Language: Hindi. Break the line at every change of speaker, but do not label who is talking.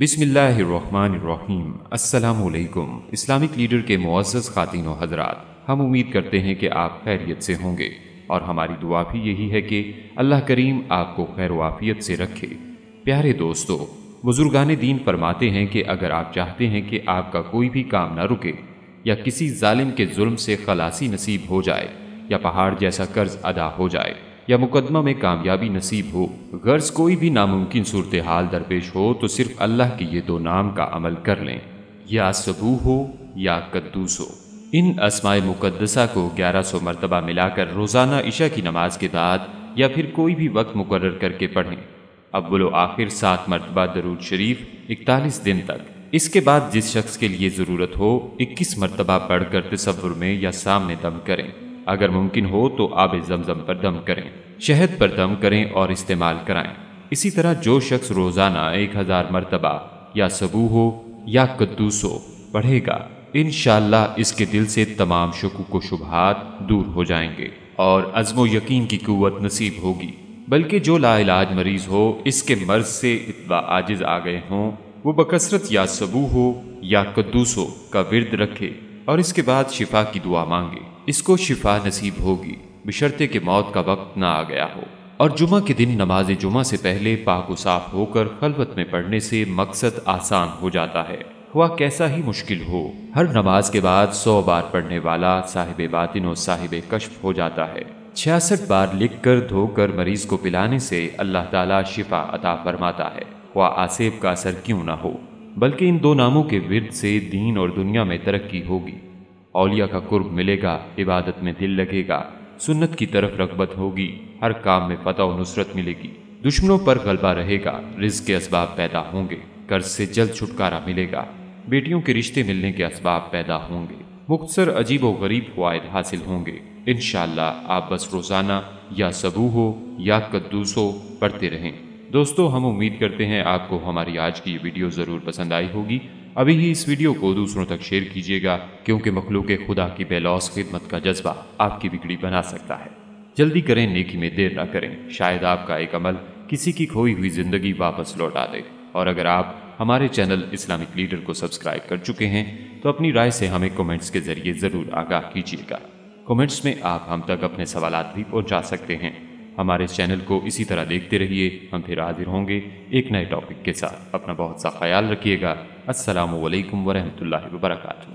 बिसमीम् अलकुम इस्लामिक लीडर के मुआज़ ख़वान हजरात हम उम्मीद करते हैं कि आप खैरियत से होंगे और हमारी दुआ भी यही है कि अल्लाह करीम आपको खैर वाफियत से रखे प्यारे दोस्तों बुजुर्गान दीन फरमाते हैं कि अगर आप चाहते हैं कि आपका कोई भी काम ना रुके या किसी जालिम के जुल्म से खलासी नसीब हो जाए या पहाड़ जैसा कर्ज अदा हो जाए या मुकदमा में कामयाबी नसीब हो गर्ज कोई भी नामुमकिन सूरत हाल दरपेश हो तो सिर्फ अल्लाह के ये दो नाम का अमल कर लें या सबू हो या कद्दूस हो इन असमाय मुकदसा को 1100 मरतबा मिलाकर रोज़ाना इशा की नमाज के बाद या फिर कोई भी वक्त मुकर करके पढ़ें अब्बुल आखिर सात मरतबा दरूद शरीफ इकतालीस दिन तक इसके बाद जिस शख्स के लिए ज़रूरत हो इक्कीस मरतबा पढ़कर तस्वुर में या सामने दम करें अगर मुमकिन हो तो आब जमजम पर दम करें शहद पर दम करें और इस्तेमाल कराएं इसी तरह जो शख्स रोज़ाना एक हज़ार मरतबा या सबू हो या कद्दूस हो पढ़ेगा इन इसके दिल से तमाम को शुबहत दूर हो जाएंगे और अजमो यकीन की क़ुत नसीब होगी बल्कि जो लाइलाज मरीज़ हो इसके मर्ज से इतवा आजिज़ आ गए हों वो बकसरत या सबू हो या कद्दूस हो का विरद रखे और इसके बाद शिफा की दुआ मांगे इसको शिफा नसीब होगी बिशर्ते के मौत का वक्त ना आ गया हो और जुमा के दिन नमाज जुमा से पहले पाक साफ होकर खलबत में पढ़ने से मकसद आसान हो जाता है हुआ कैसा ही मुश्किल हो हर नमाज के बाद सौ बार पढ़ने वाला साहिब बातिन और साहिब कश्फ हो जाता है छियासठ बार लिख कर धोकर मरीज को पिलाने से अल्लाह ताला शिफा अता फरमाता है ख्वा आसेब का असर क्यों ना हो बल्कि इन दो नामों के विरद से दीन और दुनिया में तरक्की होगी औलिया का कुर्ब मिलेगा इबादत में दिल लगेगा सुन्नत की तरफ रगबत होगी हर काम में फतह और नुसरत मिलेगी दुश्मनों पर गलबा रहेगा रिज के इसबाब पैदा होंगे कर्ज से जल्द छुटकारा मिलेगा बेटियों के रिश्ते मिलने के इसबाब पैदा होंगे मुख्तर अजीब व गरीब फ़ायद हासिल होंगे इन आप बस रोज़ाना या सबू हो या कद्दूस हो पढ़ते रहें दोस्तों हम उम्मीद करते हैं आपको हमारी आज की वीडियो ज़रूर पसंद आई होगी अभी ही इस वीडियो को दूसरों तक शेयर कीजिएगा क्योंकि मखलूक खुदा की बेलौस खिदमत का जज्बा आपकी बिगड़ी बना सकता है जल्दी करें नेकी में देर ना करें शायद आपका एक अमल किसी की खोई हुई ज़िंदगी वापस लौटा दे और अगर आप हमारे चैनल इस्लामिक लीडर को सब्सक्राइब कर चुके हैं तो अपनी राय से हमें कमेंट्स के ज़रिए ज़रूर आगाह कीजिएगा कमेंट्स में आप हम तक अपने सवाल भी पहुंचा सकते हैं हमारे चैनल को इसी तरह देखते रहिए हम फिर हाजिर होंगे एक नए टॉपिक के साथ अपना बहुत सा ख्याल रखिएगा असलकम वरहमल वर्का